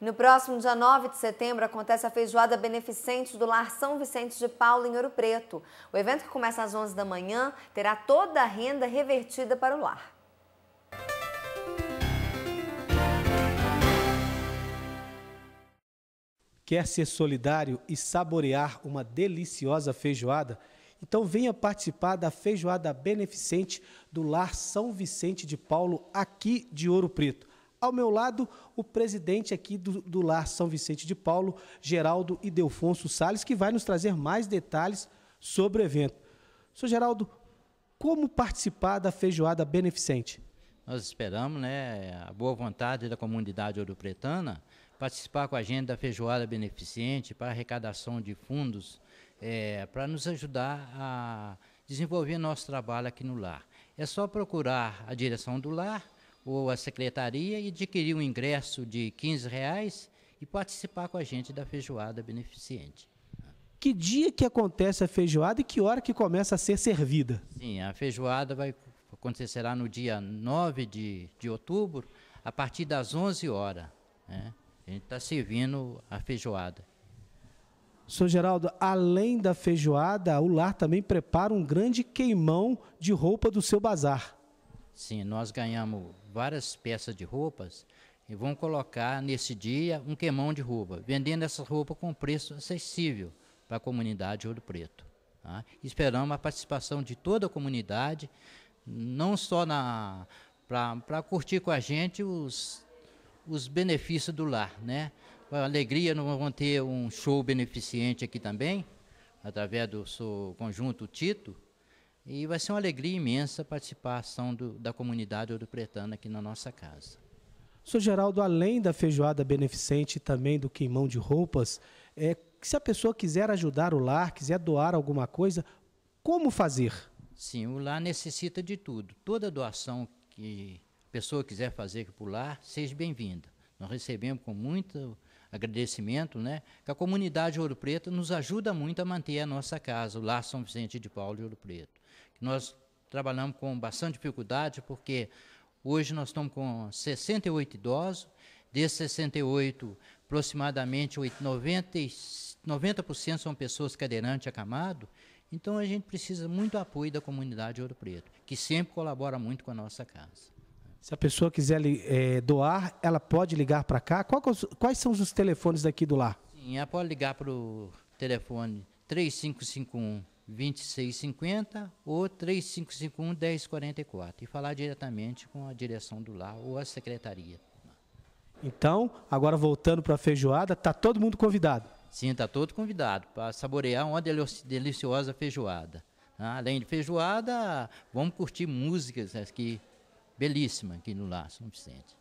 No próximo dia 9 de setembro acontece a feijoada beneficente do Lar São Vicente de Paulo em Ouro Preto. O evento que começa às 11 da manhã terá toda a renda revertida para o lar. Quer ser solidário e saborear uma deliciosa feijoada? Então venha participar da feijoada beneficente do Lar São Vicente de Paulo aqui de Ouro Preto. Ao meu lado, o presidente aqui do, do Lar São Vicente de Paulo, Geraldo Idelfonso Sales, que vai nos trazer mais detalhes sobre o evento. Sr. Geraldo, como participar da feijoada beneficente? Nós esperamos né, a boa vontade da comunidade ouro-pretana participar com a gente da feijoada beneficente para arrecadação de fundos é, para nos ajudar a desenvolver nosso trabalho aqui no lar. É só procurar a direção do lar ou a secretaria e adquirir um ingresso de 15 reais e participar com a gente da feijoada beneficente. Que dia que acontece a feijoada e que hora que começa a ser servida? Sim, a feijoada vai acontecerá no dia 9 de, de outubro, a partir das 11 horas. Né? A gente está servindo a feijoada. Sr. Geraldo, além da feijoada, o lar também prepara um grande queimão de roupa do seu bazar. Sim, nós ganhamos várias peças de roupas e vão colocar nesse dia um queimão de roupa, vendendo essa roupa com preço acessível para a comunidade de Ouro Preto. Tá? Esperamos a participação de toda a comunidade, não só para curtir com a gente os, os benefícios do lar. Né? a alegria, nós vamos ter um show beneficente aqui também, através do seu conjunto Tito, e vai ser uma alegria imensa a ação do, da comunidade do pretana aqui na nossa casa. Sr. Geraldo, além da feijoada beneficente e também do queimão de roupas, é, se a pessoa quiser ajudar o lar, quiser doar alguma coisa, como fazer? Sim, o lar necessita de tudo. Toda doação que a pessoa quiser fazer para o lar, seja bem-vinda. Nós recebemos com muito agradecimento, né, que a comunidade Ouro Preto nos ajuda muito a manter a nossa casa, o Lar São Vicente de Paulo de Ouro Preto. Nós trabalhamos com bastante dificuldade, porque hoje nós estamos com 68 idosos, desses 68, aproximadamente 90, são pessoas cadeirantes acamado. então a gente precisa muito apoio da comunidade Ouro Preto, que sempre colabora muito com a nossa casa. Se a pessoa quiser é, doar, ela pode ligar para cá? É quais são os telefones daqui do lar? Sim, ela pode ligar para o telefone 3551 2650 ou 3551 1044 e falar diretamente com a direção do lar ou a secretaria. Então, agora voltando para a feijoada, está todo mundo convidado? Sim, está todo convidado para saborear uma deliciosa feijoada. Tá? Além de feijoada, vamos curtir músicas que belíssima aqui no Lar São Vicente.